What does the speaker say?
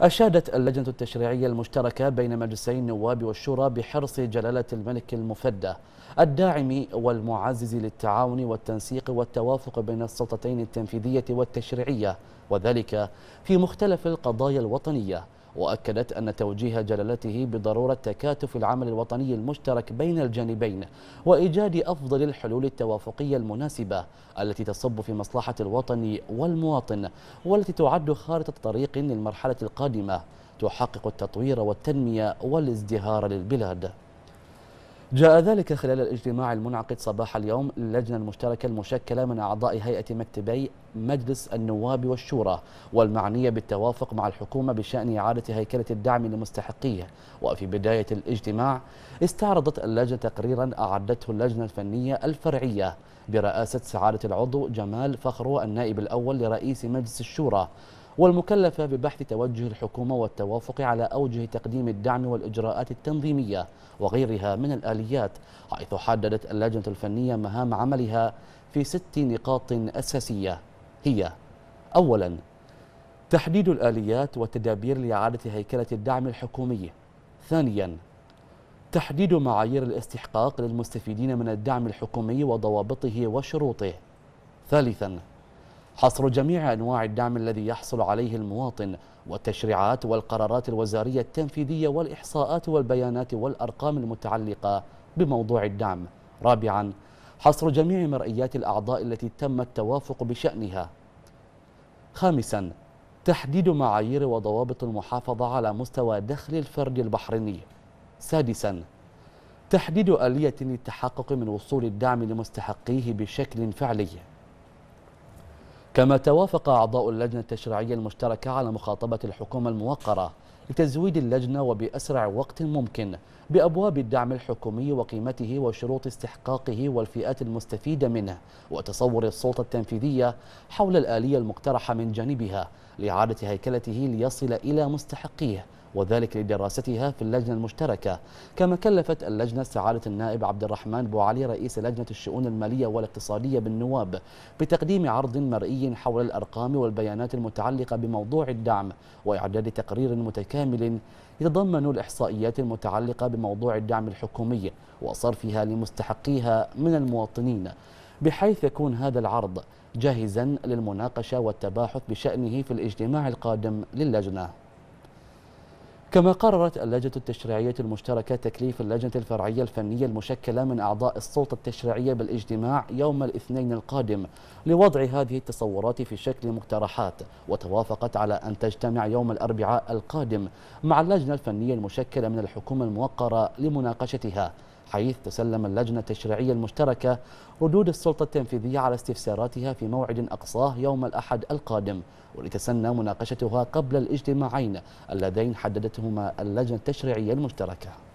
أشادت اللجنة التشريعية المشتركة بين مجلسي النواب والشورى بحرص جلالة الملك المفدى الداعم والمعزز للتعاون والتنسيق والتوافق بين السلطتين التنفيذية والتشريعية وذلك في مختلف القضايا الوطنية وأكدت أن توجيه جلالته بضرورة تكاتف العمل الوطني المشترك بين الجانبين وإيجاد أفضل الحلول التوافقية المناسبة التي تصب في مصلحة الوطن والمواطن والتي تعد خارطة طريق للمرحلة القادمة تحقق التطوير والتنمية والازدهار للبلاد جاء ذلك خلال الاجتماع المنعقد صباح اليوم للجنة المشتركة المشكلة من أعضاء هيئة مكتبي مجلس النواب والشورى والمعنية بالتوافق مع الحكومة بشأن إعادة هيكلة الدعم لمستحقيه وفي بداية الاجتماع استعرضت اللجنة تقريرا أعدته اللجنة الفنية الفرعية برئاسة سعادة العضو جمال فخرو النائب الأول لرئيس مجلس الشورى والمكلفة ببحث توجه الحكومة والتوافق على أوجه تقديم الدعم والإجراءات التنظيمية وغيرها من الآليات حيث حددت اللجنة الفنية مهام عملها في ست نقاط أساسية هي أولا تحديد الآليات والتدابير لإعادة هيكلة الدعم الحكومي ثانيا تحديد معايير الاستحقاق للمستفيدين من الدعم الحكومي وضوابطه وشروطه ثالثا حصر جميع أنواع الدعم الذي يحصل عليه المواطن والتشريعات والقرارات الوزارية التنفيذية والإحصاءات والبيانات والأرقام المتعلقة بموضوع الدعم رابعا حصر جميع مرئيات الأعضاء التي تم التوافق بشأنها خامسا تحديد معايير وضوابط المحافظة على مستوى دخل الفرد البحريني سادسا تحديد آلية للتحقق من وصول الدعم لمستحقيه بشكل فعلي كما توافق أعضاء اللجنة التشريعية المشتركة على مخاطبة الحكومة الموقرة لتزويد اللجنة وبأسرع وقت ممكن بأبواب الدعم الحكومي وقيمته وشروط استحقاقه والفئات المستفيدة منه وتصور السلطة التنفيذية حول الآلية المقترحة من جانبها لإعادة هيكلته ليصل إلى مستحقيه وذلك لدراستها في اللجنة المشتركة كما كلفت اللجنة سعادة النائب عبد الرحمن بوعلي رئيس لجنة الشؤون المالية والاقتصادية بالنواب بتقديم عرض مرئي حول الأرقام والبيانات المتعلقة بموضوع الدعم وإعداد تقرير متكامل يتضمن الإحصائيات المتعلقة بموضوع الدعم الحكومي وصرفها لمستحقيها من المواطنين بحيث يكون هذا العرض جاهزا للمناقشة والتباحث بشأنه في الاجتماع القادم للجنة كما قررت اللجنة التشريعية المشتركة تكليف اللجنة الفرعية الفنية المشكلة من أعضاء السلطة التشريعية بالاجتماع يوم الاثنين القادم لوضع هذه التصورات في شكل مقترحات وتوافقت على أن تجتمع يوم الأربعاء القادم مع اللجنة الفنية المشكلة من الحكومة الموقرة لمناقشتها حيث تسلم اللجنة التشريعية المشتركة ردود السلطة التنفيذية على استفساراتها في موعد أقصاه يوم الأحد القادم ولتسنى مناقشتها قبل الاجتماعين اللذين حددتهما اللجنة التشريعية المشتركة